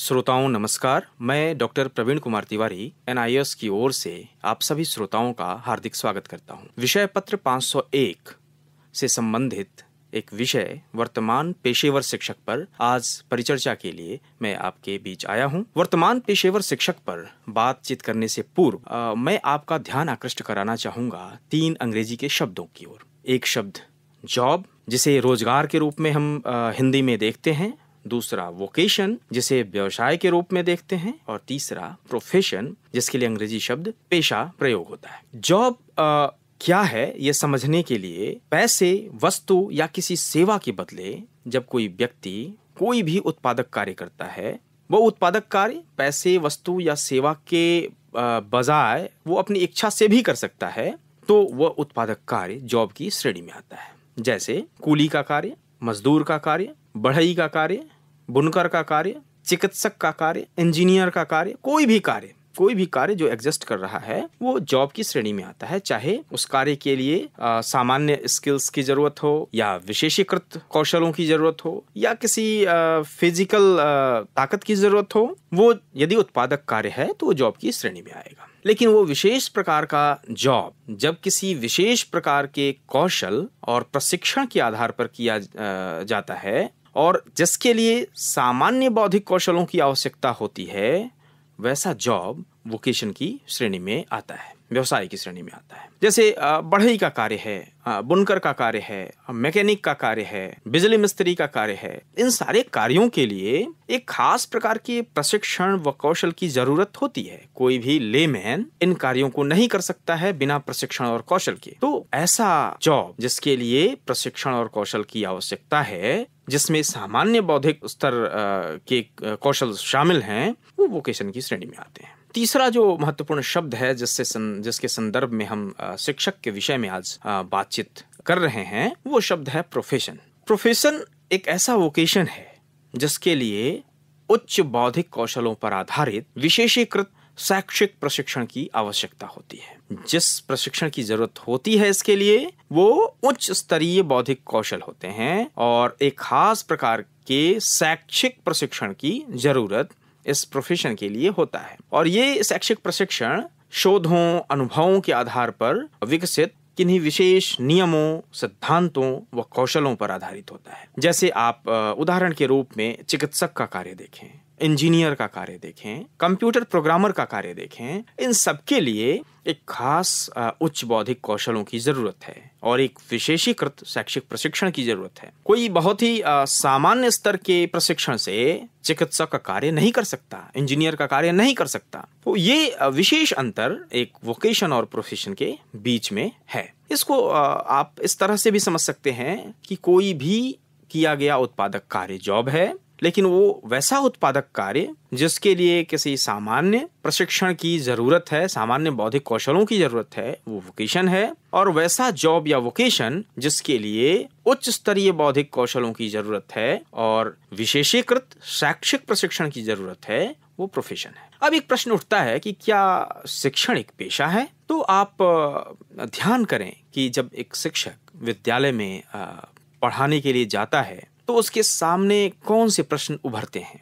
श्रोताओं नमस्कार मैं डॉक्टर प्रवीण कुमार तिवारी एन की ओर से आप सभी श्रोताओं का हार्दिक स्वागत करता हूं। विषय पत्र 501 से संबंधित एक विषय वर्तमान पेशेवर शिक्षक पर आज परिचर्चा के लिए मैं आपके बीच आया हूं। वर्तमान पेशेवर शिक्षक पर बातचीत करने से पूर्व आ, मैं आपका ध्यान आकृष्ट कराना चाहूंगा तीन अंग्रेजी के शब्दों की ओर एक शब्द जॉब जिसे रोजगार के रूप में हम आ, हिंदी में देखते हैं दूसरा वोकेशन जिसे व्यवसाय के रूप में देखते हैं और तीसरा प्रोफेशन जिसके लिए अंग्रेजी शब्द पेशा प्रयोग होता है जॉब क्या है ये समझने के लिए पैसे वस्तु या किसी सेवा के बदले जब कोई व्यक्ति कोई भी उत्पादक कार्य करता है वो उत्पादक कार्य पैसे वस्तु या सेवा के बजाय वो अपनी इच्छा से भी कर सकता है तो वह उत्पादक कार्य जॉब की श्रेणी में आता है जैसे कूली का कार्य मजदूर का कार्य बढ़ई का कार्य बुनकर का कार्य चिकित्सक का कार्य इंजीनियर का कार्य कोई भी कार्य कोई भी कार्य जो एग्जिस्ट कर रहा है वो जॉब की श्रेणी में आता है चाहे उस कार्य के लिए आ, सामान्य स्किल्स की जरूरत हो या विशेषीकृत कौशलों की जरूरत हो या किसी आ, फिजिकल आ, ताकत की जरूरत हो वो यदि उत्पादक कार्य है तो वो जॉब की श्रेणी में आएगा लेकिन वो विशेष प्रकार का जॉब जब किसी विशेष प्रकार के कौशल और प्रशिक्षण के आधार पर किया जाता है और जिसके लिए सामान्य बौद्धिक कौशलों की आवश्यकता होती है वैसा जॉब वोकेशन की श्रेणी में आता है व्यवसाय की श्रेणी में आता है जैसे बढ़ई का कार्य है बुनकर का कार्य है मैकेनिक का कार्य है बिजली मिस्त्री का कार्य है इन सारे कार्यों के लिए एक खास प्रकार के प्रशिक्षण व कौशल की जरूरत होती है कोई भी लेमैन इन कार्यों को नहीं कर सकता है बिना प्रशिक्षण और कौशल के तो ऐसा जॉब जिसके लिए प्रशिक्षण और कौशल की आवश्यकता है जिसमें सामान्य बौद्धिक स्तर के कौशल शामिल हैं वो वोकेशन की श्रेणी में आते हैं तीसरा जो महत्वपूर्ण शब्द है जिससे सं, जिसके संदर्भ में हम शिक्षक के विषय में आज बातचीत कर रहे हैं वो शब्द है प्रोफेशन प्रोफेशन एक ऐसा वोकेशन है जिसके लिए उच्च बौद्धिक कौशलों पर आधारित विशेषीकृत शैक्षिक प्रशिक्षण की आवश्यकता होती है जिस प्रशिक्षण की जरूरत होती है इसके लिए वो उच्च स्तरीय बौद्धिक कौशल होते हैं और एक खास प्रकार के शैक्षिक प्रशिक्षण की जरूरत इस प्रोफेशन के लिए होता है और ये शैक्षिक प्रशिक्षण शोधों अनुभवों के आधार पर विकसित किन्हीं विशेष नियमों सिद्धांतों व कौशलों पर आधारित होता है जैसे आप उदाहरण के रूप में चिकित्सक का कार्य देखें इंजीनियर का कार्य देखें कंप्यूटर प्रोग्रामर का कार्य देखें इन सबके लिए एक खास उच्च बौद्धिक कौशलों की जरूरत है और एक विशेषीकृत शैक्षिक प्रशिक्षण की जरूरत है कोई बहुत ही सामान्य स्तर के प्रशिक्षण से चिकित्सक का कार्य नहीं कर सकता इंजीनियर का कार्य नहीं कर सकता तो ये विशेष अंतर एक वोकेशन और प्रोफेशन के बीच में है इसको आप इस तरह से भी समझ सकते हैं कि कोई भी किया गया उत्पादक कार्य जॉब है लेकिन वो वैसा उत्पादक कार्य जिसके लिए किसी सामान्य प्रशिक्षण की जरूरत है सामान्य बौद्धिक कौशलों की जरूरत है वो वोकेशन है और वैसा जॉब या वोकेशन जिसके लिए उच्च स्तरीय बौद्धिक कौशलों की जरूरत है और विशेषीकृत शैक्षिक प्रशिक्षण की जरूरत है वो प्रोफेशन है अब एक प्रश्न उठता है कि क्या शिक्षण एक पेशा है तो आप ध्यान करें कि जब एक शिक्षक विद्यालय में पढ़ाने के लिए जाता है तो उसके सामने कौन से प्रश्न उभरते हैं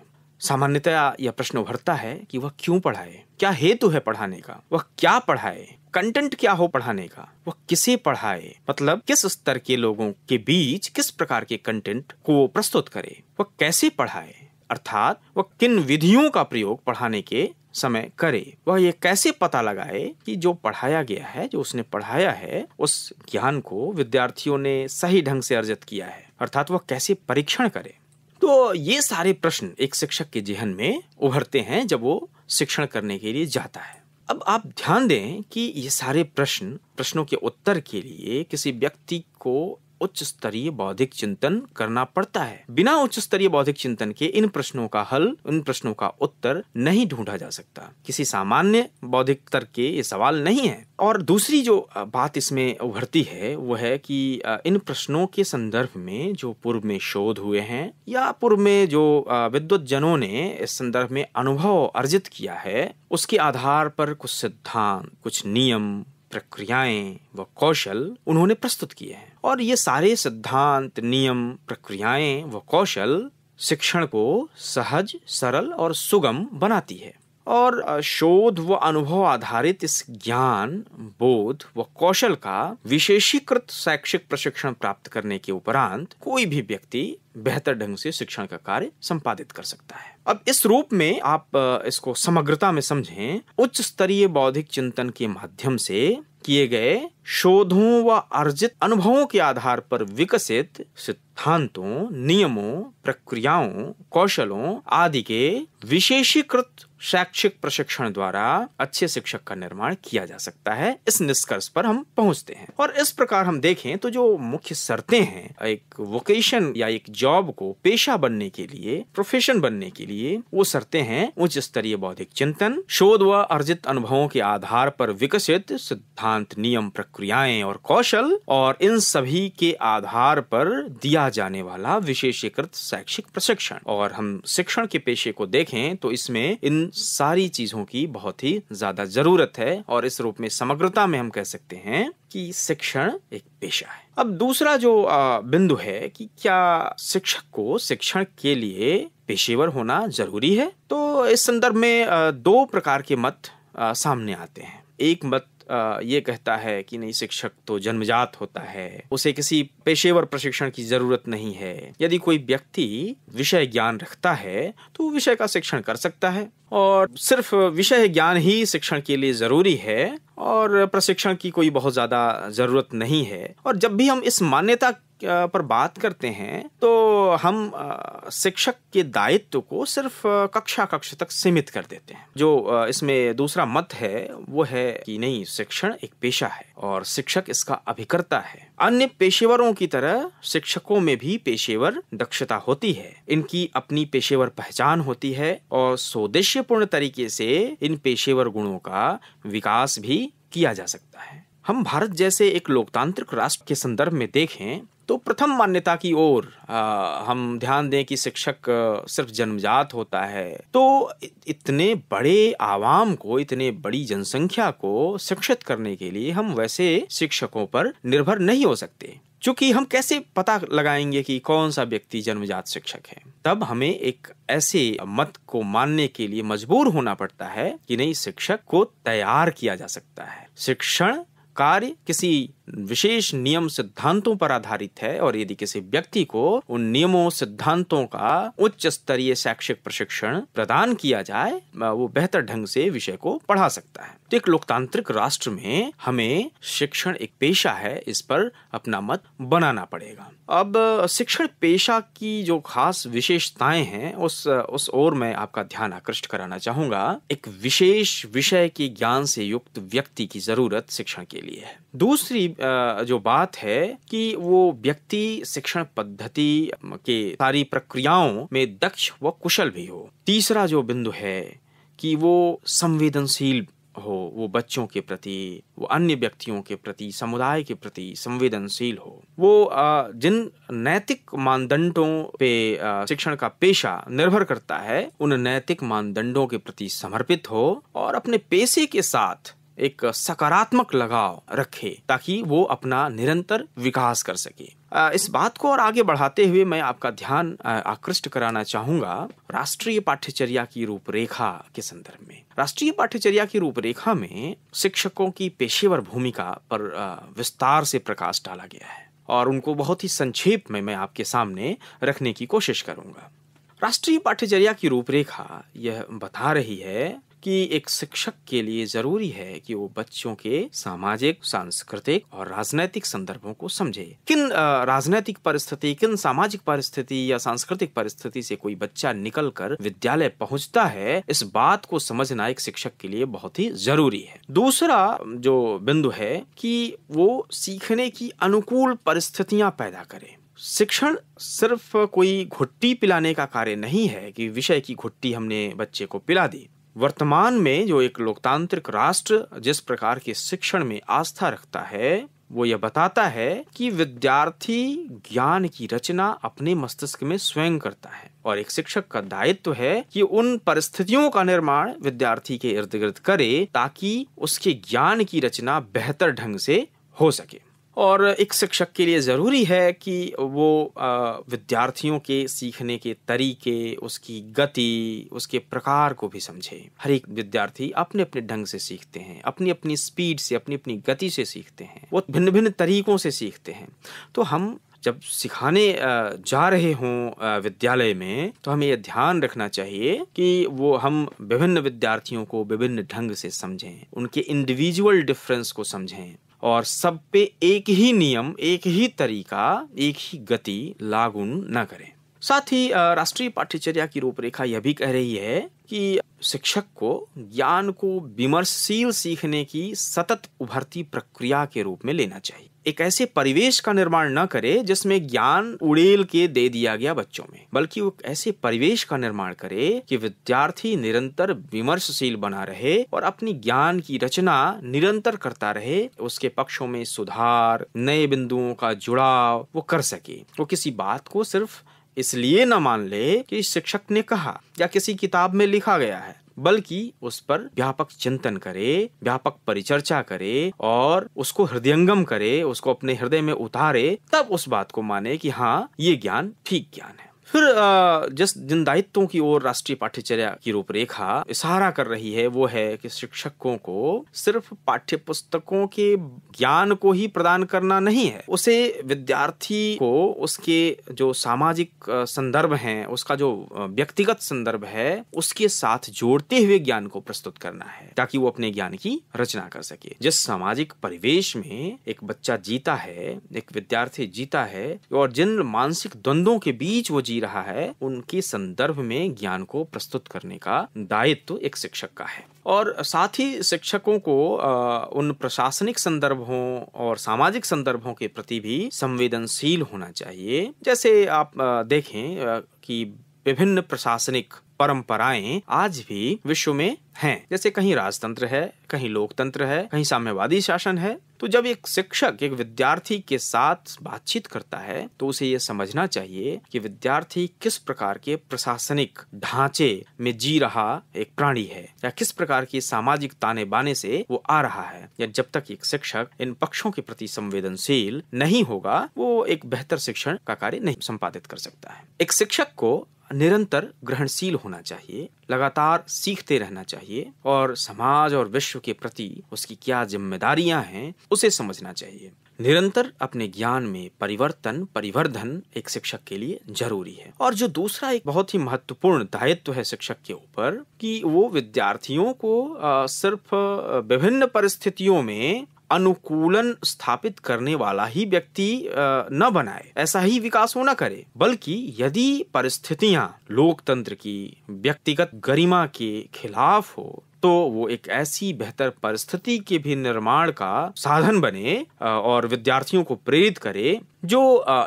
सामान्यतया यह प्रश्न उभरता है कि वह क्यों पढ़ाए क्या हेतु है पढ़ाने का वह क्या पढ़ाए कंटेंट क्या हो पढ़ाने का वह किसे पढ़ाए मतलब किस स्तर के लोगों के बीच किस प्रकार के कंटेंट को प्रस्तुत करे वह कैसे पढ़ाए अर्थात वह किन विधियों का प्रयोग पढ़ाने के समय करे वह ये कैसे पता लगाए कि जो पढ़ाया गया है जो उसने पढ़ाया है उस ज्ञान को विद्यार्थियों ने सही ढंग से अर्जित किया है अर्थात वह कैसे परीक्षण करे तो ये सारे प्रश्न एक शिक्षक के जेहन में उभरते हैं जब वो शिक्षण करने के लिए जाता है अब आप ध्यान दें कि ये सारे प्रश्न प्रश्नों के उत्तर के लिए किसी व्यक्ति को उच्च स्तरीय बौद्धिक चिंतन करना पड़ता है बिना उच्च स्तरीय बौद्धिक चिंतन के इन प्रश्नों का हल इन प्रश्नों का उत्तर नहीं ढूंढा जा सकता किसी सामान्य बौद्धिक तर्क के ये सवाल नहीं है और दूसरी जो बात इसमें उभरती है वो है कि इन प्रश्नों के संदर्भ में जो पूर्व में शोध हुए हैं या पूर्व में जो विद्वत जनों ने इस संदर्भ में अनुभव अर्जित किया है उसके आधार पर कुछ सिद्धांत कुछ नियम प्रक्रियाएं व कौशल उन्होंने प्रस्तुत किए हैं और ये सारे सिद्धांत नियम प्रक्रियाएं व कौशल शिक्षण को सहज सरल और सुगम बनाती है और शोध व अनुभव आधारित इस ज्ञान बोध व कौशल का विशेषीकृत शैक्षिक प्रशिक्षण प्राप्त करने के उपरांत कोई भी व्यक्ति बेहतर ढंग से शिक्षण का कार्य संपादित कर सकता है अब इस रूप में आप इसको समग्रता में समझें उच्च स्तरीय बौद्धिक चिंतन के माध्यम से किए गए शोधों व अर्जित अनुभवों के आधार पर विकसित सिद्धांतों नियमों प्रक्रियाओं कौशलों आदि के विशेषीकृत शैक्षिक प्रशिक्षण द्वारा अच्छे शिक्षक का निर्माण किया जा सकता है इस निष्कर्ष पर हम पहुंचते हैं और इस प्रकार हम देखें तो जो मुख्य शर्तें हैं एक वोकेशन या एक जॉब को पेशा बनने के लिए प्रोफेशन बनने के लिए वो शर्तें हैं उच्च स्तरीय बौद्धिक चिंतन शोध व अर्जित अनुभवों के आधार पर विकसित सिद्धांत नियम प्रक्रियाएं और कौशल और इन सभी के आधार पर दिया जाने वाला विशेषीकृत शैक्षिक प्रशिक्षण और हम शिक्षण के पेशे को देखें तो इसमें इन सारी चीजों की बहुत ही ज्यादा जरूरत है और इस रूप में समग्रता में हम कह सकते हैं कि शिक्षण एक पेशा है अब दूसरा जो बिंदु है कि क्या शिक्षक को शिक्षण के लिए पेशेवर होना जरूरी है तो इस संदर्भ में दो प्रकार के मत सामने आते हैं एक मत ये कहता है कि नहीं शिक्षक तो जन्मजात होता है उसे किसी पेशेवर प्रशिक्षण की जरूरत नहीं है यदि कोई व्यक्ति विषय ज्ञान रखता है तो विषय का शिक्षण कर सकता है और सिर्फ विषय ज्ञान ही शिक्षण के लिए ज़रूरी है और प्रशिक्षण की कोई बहुत ज़्यादा ज़रूरत नहीं है और जब भी हम इस मान्यता पर बात करते हैं तो हम शिक्षक के दायित्व को सिर्फ कक्षा कक्ष तक सीमित कर देते हैं जो इसमें दूसरा मत है वो है कि नहीं शिक्षण एक पेशा है और शिक्षक इसका अभिकर्ता है अन्य पेशेवरों की तरह शिक्षकों में भी पेशेवर दक्षता होती है इनकी अपनी पेशेवर पहचान होती है और स्वदेशीपूर्ण तरीके से इन पेशेवर गुणों का विकास भी किया जा सकता है हम भारत जैसे एक लोकतांत्रिक राष्ट्र के संदर्भ में देखें तो प्रथम मान्यता की ओर हम ध्यान दें कि शिक्षक सिर्फ जन्मजात होता है तो इतने बड़े आवाम को इतने बड़ी जनसंख्या को शिक्षित करने के लिए हम वैसे शिक्षकों पर निर्भर नहीं हो सकते चूंकि हम कैसे पता लगाएंगे कि कौन सा व्यक्ति जन्मजात शिक्षक है तब हमें एक ऐसे मत को मानने के लिए मजबूर होना पड़ता है कि नहीं शिक्षक को तैयार किया जा सकता है शिक्षण कार्य किसी विशेष नियम सिद्धांतों पर आधारित है और यदि किसी व्यक्ति को उन नियमों सिद्धांतों का उच्च स्तरीय शैक्षिक प्रशिक्षण प्रदान किया जाए वो बेहतर ढंग से विषय को पढ़ा सकता है तो एक लोकतांत्रिक राष्ट्र में हमें शिक्षण एक पेशा है इस पर अपना मत बनाना पड़ेगा अब शिक्षण पेशा की जो खास विशेषताएं हैं उस उस ओर मैं आपका ध्यान आकृष्ट कराना चाहूंगा एक विशेष विषय के ज्ञान से युक्त व्यक्ति की जरूरत शिक्षण के लिए है दूसरी जो बात है कि वो व्यक्ति शिक्षण पद्धति के सारी प्रक्रियाओं में दक्ष व कुशल भी हो तीसरा जो बिंदु है कि वो संवेदनशील हो वो बच्चों के प्रति वो अन्य व्यक्तियों के प्रति समुदाय के प्रति संवेदनशील हो वो जिन नैतिक मानदंडों पे शिक्षण का पेशा निर्भर करता है उन नैतिक मानदंडों के प्रति समर्पित हो और अपने पेशे के साथ एक सकारात्मक लगाव रखे ताकि वो अपना निरंतर विकास कर सके इस बात को और आगे बढ़ाते हुए मैं आपका ध्यान आकृष्ट कराना चाहूंगा राष्ट्रीय पाठ्यचर्या की रूपरेखा के संदर्भ में राष्ट्रीय पाठ्यचर्या की रूपरेखा में शिक्षकों की पेशेवर भूमिका पर विस्तार से प्रकाश डाला गया है और उनको बहुत ही संक्षेप में मैं आपके सामने रखने की कोशिश करूंगा राष्ट्रीय पाठ्यचर्या की रूपरेखा यह बता रही है कि एक शिक्षक के लिए जरूरी है कि वो बच्चों के सामाजिक सांस्कृतिक और राजनैतिक संदर्भों को समझे किन राजनैतिक परिस्थिति किन सामाजिक परिस्थिति या सांस्कृतिक परिस्थिति से कोई बच्चा निकल कर विद्यालय पहुंचता है इस बात को समझना एक शिक्षक के लिए बहुत ही जरूरी है दूसरा जो बिंदु है कि वो सीखने की अनुकूल परिस्थितियां पैदा करें शिक्षण सिर्फ कोई घुट्टी पिलाने का कार्य नहीं है कि विषय की घुट्टी हमने बच्चे को पिला दी वर्तमान में जो एक लोकतांत्रिक राष्ट्र जिस प्रकार के शिक्षण में आस्था रखता है वो यह बताता है कि विद्यार्थी ज्ञान की रचना अपने मस्तिष्क में स्वयं करता है और एक शिक्षक का दायित्व तो है कि उन परिस्थितियों का निर्माण विद्यार्थी के इर्द गिर्द करे ताकि उसके ज्ञान की रचना बेहतर ढंग से हो सके और एक शिक्षक के लिए ज़रूरी है कि वो विद्यार्थियों के सीखने के तरीके उसकी गति उसके प्रकार को भी समझे हर एक विद्यार्थी अपने अपने ढंग से सीखते हैं अपनी अपनी स्पीड से अपनी अपनी गति से सीखते हैं वो भिन्न भिन्न तरीकों से सीखते हैं तो हम जब सिखाने जा रहे हों विद्यालय में तो हमें यह ध्यान रखना चाहिए कि वो हम विभिन्न विद्यार्थियों को विभिन्न ढंग से समझें उनके इंडिविजुअल डिफरेंस को समझें और सब पे एक ही नियम एक ही तरीका एक ही गति लागू न करें साथ ही राष्ट्रीय पाठ्यचर्या की रूपरेखा यह भी कह रही है कि शिक्षक को ज्ञान को विमर्शशील सीखने की सतत उभरती प्रक्रिया के रूप में लेना चाहिए एक ऐसे परिवेश का निर्माण न करे जिसमें ज्ञान उड़ेल के दे दिया गया बच्चों में बल्कि वो ऐसे परिवेश का निर्माण करे कि विद्यार्थी निरंतर विमर्शशील बना रहे और अपनी ज्ञान की रचना निरंतर करता रहे उसके पक्षों में सुधार नए बिंदुओं का जुड़ाव वो कर सके वो किसी बात को सिर्फ इसलिए न मान ले कि शिक्षक ने कहा या किसी किताब में लिखा गया है बल्कि उस पर व्यापक चिंतन करे व्यापक परिचर्चा करे और उसको हृदयंगम करे उसको अपने हृदय में उतारे तब उस बात को माने कि हाँ ये ज्ञान ठीक ज्ञान है फिर जिस जिन दायित्वों की ओर राष्ट्रीय पाठ्यचर्या की रूपरेखा इशारा कर रही है वो है कि शिक्षकों को सिर्फ पाठ्य पुस्तकों के ज्ञान को ही प्रदान करना नहीं है उसे विद्यार्थी को उसके जो सामाजिक संदर्भ है उसका जो व्यक्तिगत संदर्भ है उसके साथ जोड़ते हुए ज्ञान को प्रस्तुत करना है ताकि वो अपने ज्ञान की रचना कर सके जिस सामाजिक परिवेश में एक बच्चा जीता है एक विद्यार्थी जीता है और जिन मानसिक द्वंद्वों के बीच वो जी जी रहा है उनके संदर्भ में ज्ञान को प्रस्तुत करने का दायित्व एक शिक्षक का है और साथ ही शिक्षकों को उन प्रशासनिक संदर्भों और सामाजिक संदर्भों के प्रति भी संवेदनशील होना चाहिए जैसे आप देखें कि विभिन्न प्रशासनिक परंपराएं आज भी विश्व में हैं जैसे कहीं राजतंत्र है कहीं लोकतंत्र है कहीं साम्यवादी शासन है तो जब एक शिक्षक एक विद्यार्थी के साथ बातचीत करता है तो उसे ये समझना चाहिए कि विद्यार्थी किस प्रकार के प्रशासनिक ढांचे में जी रहा एक प्राणी है या किस प्रकार की सामाजिक ताने बाने से वो आ रहा है या जब तक एक शिक्षक इन पक्षों के प्रति संवेदनशील नहीं होगा वो एक बेहतर शिक्षण का कार्य नहीं संपादित कर सकता है एक शिक्षक को निरंतर ग्रहणशील होना चाहिए लगातार सीखते रहना चाहिए और समाज और विश्व के प्रति उसकी क्या जिम्मेदारियां हैं उसे समझना चाहिए निरंतर अपने ज्ञान में परिवर्तन परिवर्धन एक शिक्षक के लिए जरूरी है और जो दूसरा एक बहुत ही महत्वपूर्ण दायित्व है शिक्षक के ऊपर कि वो विद्यार्थियों को सिर्फ विभिन्न परिस्थितियों में अनुकूलन स्थापित करने वाला ही व्यक्ति न बनाए ऐसा ही विकास होना करे बल्कि यदि परिस्थितियां लोकतंत्र की व्यक्तिगत गरिमा के खिलाफ हो तो वो एक ऐसी बेहतर परिस्थिति के भी निर्माण का साधन बने और विद्यार्थियों को प्रेरित करे जो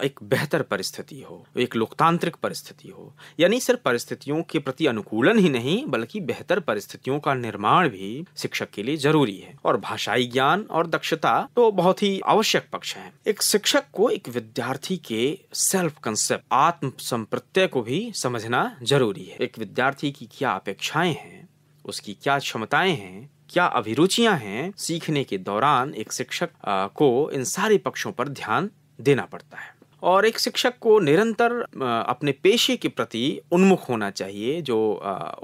एक बेहतर परिस्थिति हो एक लोकतांत्रिक परिस्थिति हो यानी सिर्फ परिस्थितियों के प्रति अनुकूलन ही नहीं बल्कि बेहतर परिस्थितियों का निर्माण भी शिक्षक के लिए जरूरी है और भाषाई ज्ञान और दक्षता तो बहुत ही आवश्यक पक्ष है एक शिक्षक को एक विद्यार्थी के सेल्फ कंसेप्ट आत्म संप्रत्यय को भी समझना जरूरी है एक विद्यार्थी की क्या अपेक्षाएं हैं उसकी क्या क्षमताएं हैं क्या अभिरुचियां हैं सीखने के दौरान एक शिक्षक को इन सारे पक्षों पर ध्यान देना पड़ता है और एक शिक्षक को निरंतर अपने पेशे के प्रति उन्मुख होना चाहिए जो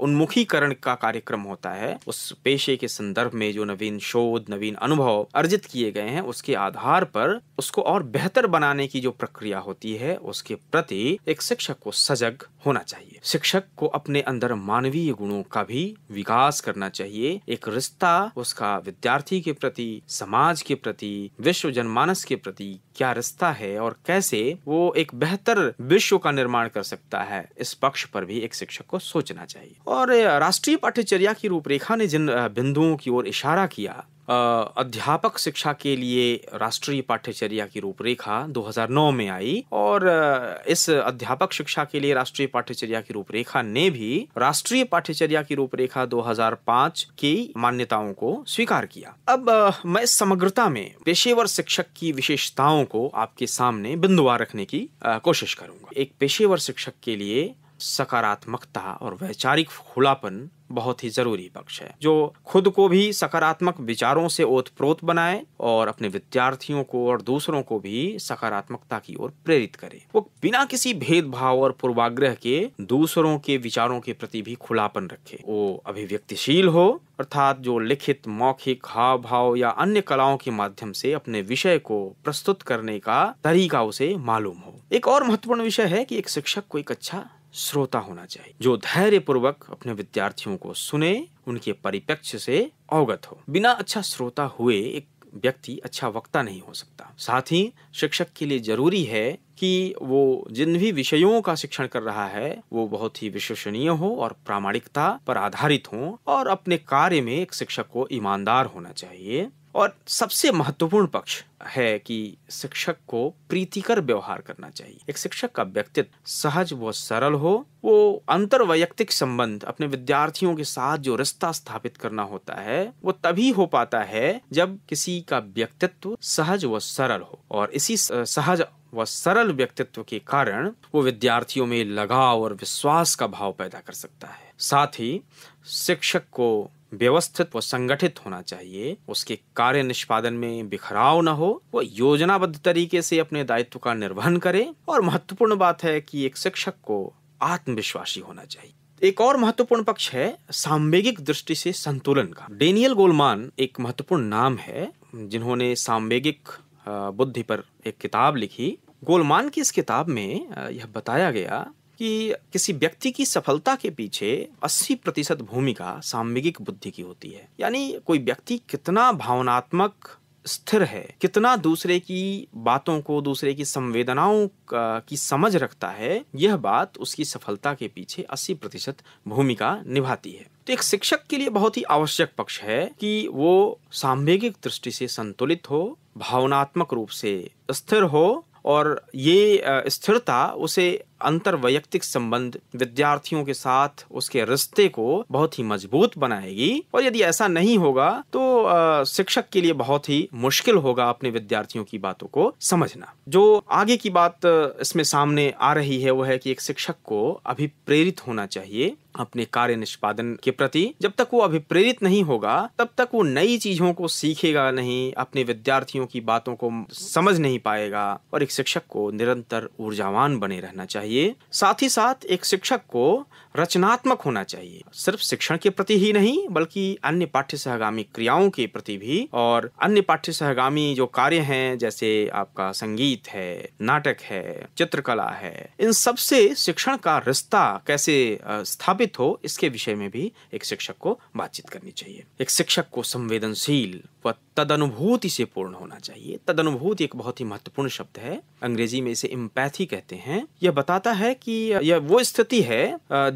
उन्मुखीकरण का कार्यक्रम होता है उस पेशे के संदर्भ में जो नवीन शोध नवीन अनुभव अर्जित किए गए हैं उसके आधार पर उसको और बेहतर बनाने की जो प्रक्रिया होती है उसके प्रति एक शिक्षक को सजग होना चाहिए शिक्षक को अपने अंदर मानवीय गुणों का भी विकास करना चाहिए एक रिश्ता उसका विद्यार्थी के प्रति समाज के प्रति विश्व जनमानस के प्रति क्या रास्ता है और कैसे वो एक बेहतर विश्व का निर्माण कर सकता है इस पक्ष पर भी एक शिक्षक को सोचना चाहिए और राष्ट्रीय पाठ्यचर्या की रूपरेखा ने जिन बिंदुओं की ओर इशारा किया अध्यापक शिक्षा के लिए राष्ट्रीय पाठ्यचर्या की रूपरेखा 2009 में आई और इस अध्यापक शिक्षा के लिए राष्ट्रीय पाठ्यचर्या की रूपरेखा ने भी राष्ट्रीय पाठ्यचर्या की रूपरेखा 2005 की मान्यताओं को स्वीकार किया अब मैं समग्रता में पेशेवर शिक्षक की विशेषताओं को आपके सामने बिंदुवार रखने की कोशिश करूंगा एक पेशेवर शिक्षक के लिए सकारात्मकता और वैचारिक खुलापन बहुत ही ज़रूरी पक्ष है जो खुद को भी सकारात्मक विचारों से ओतप्रोत बनाए और अपने विद्यार्थियों को और दूसरों को भी सकारात्मकता की ओर प्रेरित करे वो बिना किसी भेदभाव और पूर्वाग्रह के दूसरों के विचारों के प्रति भी खुलापन रखे वो अभिव्यक्तिशील हो अर्थात जो लिखित मौखिक हाव भाव या अन्य कलाओं के माध्यम से अपने विषय को प्रस्तुत करने का तरीका उसे मालूम हो एक और महत्वपूर्ण विषय है कि एक शिक्षक को एक अच्छा श्रोता होना चाहिए जो धैर्य पूर्वक अपने विद्यार्थियों को सुने उनके परिप्रेक्ष्य से अवगत हो बिना अच्छा श्रोता हुए एक व्यक्ति अच्छा वक्ता नहीं हो सकता साथ ही शिक्षक के लिए जरूरी है कि वो जिन भी विषयों का शिक्षण कर रहा है वो बहुत ही विश्वसनीय हो और प्रामाणिकता पर आधारित हो और अपने कार्य में एक शिक्षक को ईमानदार होना चाहिए और सबसे महत्वपूर्ण पक्ष है कि शिक्षक को प्रीतिकर व्यवहार करना चाहिए एक शिक्षक का व्यक्तित्व सहज व सरल हो वो अंतर वैयक्तिक संबंध अपने विद्यार्थियों के साथ जो रिश्ता स्थापित करना होता है वो तभी हो पाता है जब किसी का व्यक्तित्व सहज व सरल हो और इसी सहज व सरल व्यक्तित्व के कारण वो विद्यार्थियों में लगाव और विश्वास का भाव पैदा कर सकता है साथ ही शिक्षक को व्यवस्थित व संगठित होना चाहिए उसके कार्य निष्पादन में बिखराव न हो वह योजनाबद्ध तरीके से अपने दायित्व का निर्वहन करे और महत्वपूर्ण बात है कि एक शिक्षक को आत्मविश्वासी होना चाहिए एक और महत्वपूर्ण पक्ष है सांवेगिक दृष्टि से संतुलन का डेनियल गोलमान एक महत्वपूर्ण नाम है जिन्होंने सांवेगिक बुद्धि पर एक किताब लिखी गोलमान की इस किताब में यह बताया गया कि किसी व्यक्ति की सफलता के पीछे 80 प्रतिशत भूमिका सामविगिक बुद्धि की होती है यानी कोई व्यक्ति कितना भावनात्मक स्थिर है कितना दूसरे की बातों को दूसरे की संवेदनाओं की समझ रखता है यह बात उसकी सफलता के पीछे 80 प्रतिशत भूमिका निभाती है तो एक शिक्षक के लिए बहुत ही आवश्यक पक्ष है कि वो सामवेगिक दृष्टि से संतुलित हो भावनात्मक रूप से स्थिर हो और ये स्थिरता उसे अंतर्वैयक्तिक संबंध विद्यार्थियों के साथ उसके रिश्ते को बहुत ही मजबूत बनाएगी और यदि ऐसा नहीं होगा तो शिक्षक के लिए बहुत ही मुश्किल होगा अपने विद्यार्थियों की बातों को समझना जो आगे की बात इसमें सामने आ रही है वो है कि एक शिक्षक को अभी प्रेरित होना चाहिए अपने कार्य निष्पादन के प्रति जब तक वो अभिप्रेरित नहीं होगा तब तक वो नई चीजों को सीखेगा नहीं अपने विद्यार्थियों की बातों को समझ नहीं पाएगा और एक शिक्षक को निरंतर ऊर्जावान बने रहना चाहिए साथ ही साथ एक शिक्षक को रचनात्मक होना चाहिए सिर्फ शिक्षण के प्रति ही नहीं बल्कि अन्य पाठ्य सहगामी क्रियाओं के प्रति भी और अन्य पाठ्य सहगामी जो कार्य हैं जैसे आपका संगीत है नाटक है चित्रकला है इन सबसे शिक्षण का रिश्ता कैसे स्थापित प्रभावित हो इसके विषय में भी एक शिक्षक को बातचीत करनी चाहिए एक शिक्षक को संवेदनशील तद तदनुभूति से पूर्ण होना चाहिए तदनुभूति एक बहुत ही महत्वपूर्ण शब्द है अंग्रेजी में इसे इम्पैथी कहते हैं यह बताता है कि यह वो स्थिति है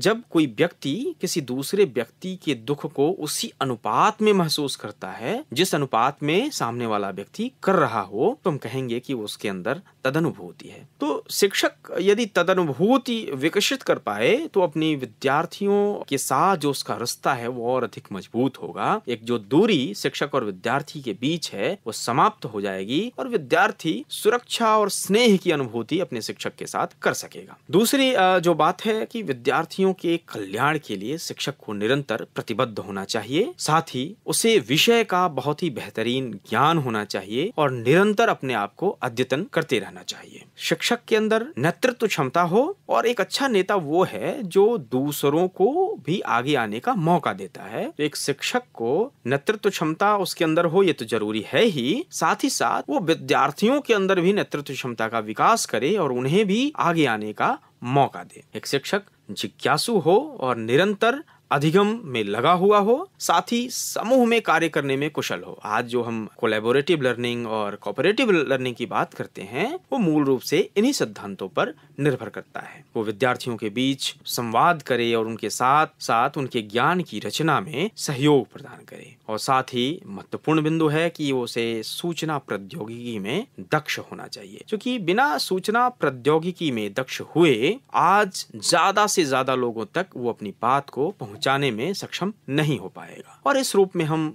जब कोई व्यक्ति किसी दूसरे व्यक्ति के दुख को उसी अनुपात में महसूस करता है जिस अनुपात में सामने वाला व्यक्ति कर रहा हो तो हम कहेंगे कि उसके अंदर तदनुभूति है तो शिक्षक यदि तदनुभूति विकसित कर पाए तो अपनी विद्यार्थियों के साथ जो उसका रिश्ता है वो और अधिक मजबूत होगा एक जो दूरी शिक्षक और विद्यार्थी विद्यार्थी के बीच है वो समाप्त हो जाएगी और विद्यार्थी सुरक्षा और स्नेह की अनुभूति अपने शिक्षक के साथ कर सकेगा दूसरी जो बात है कि विद्यार्थियों के कल्याण के लिए शिक्षक को निरंतर प्रतिबद्ध होना चाहिए साथ ही उसे विषय का बहुत ही बेहतरीन ज्ञान होना चाहिए और निरंतर अपने आप को अद्यतन करते रहना चाहिए शिक्षक के अंदर नेतृत्व क्षमता हो और एक अच्छा नेता वो है जो दूसरों को भी आगे आने का मौका देता है तो एक शिक्षक को नेतृत्व क्षमता उसके अंदर अंदर हो ये तो जरूरी है ही साथ ही साथ वो विद्यार्थियों के अंदर भी नेतृत्व क्षमता का विकास करे और उन्हें भी आगे आने का मौका दे एक शिक्षक जिज्ञासु हो और निरंतर अधिगम में लगा हुआ हो साथ ही समूह में कार्य करने में कुशल हो आज जो हम कोलेबोरेटिव लर्निंग और कोऑपरेटिव लर्निंग की बात करते हैं वो मूल रूप से इन्हीं सिद्धांतों पर निर्भर करता है वो विद्यार्थियों के बीच संवाद करे और उनके साथ साथ उनके ज्ञान की रचना में सहयोग प्रदान करे और साथ ही महत्वपूर्ण बिंदु है कि उसे सूचना प्रौद्योगिकी में दक्ष होना चाहिए क्योंकि बिना सूचना प्रौद्योगिकी में दक्ष हुए आज ज्यादा से ज्यादा लोगों तक वो अपनी बात को पहुंच पहुंचाने में सक्षम नहीं हो पाएगा और इस रूप में हम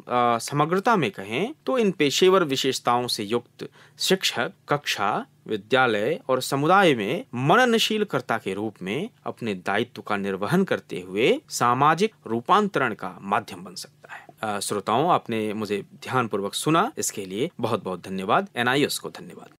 समग्रता में कहें तो इन पेशेवर विशेषताओं से युक्त शिक्षक कक्षा विद्यालय और समुदाय में मननशील कर्ता के रूप में अपने दायित्व का निर्वहन करते हुए सामाजिक रूपांतरण का माध्यम बन सकता है श्रोताओं आपने मुझे ध्यान पूर्वक सुना इसके लिए बहुत बहुत धन्यवाद एनआईएस को धन्यवाद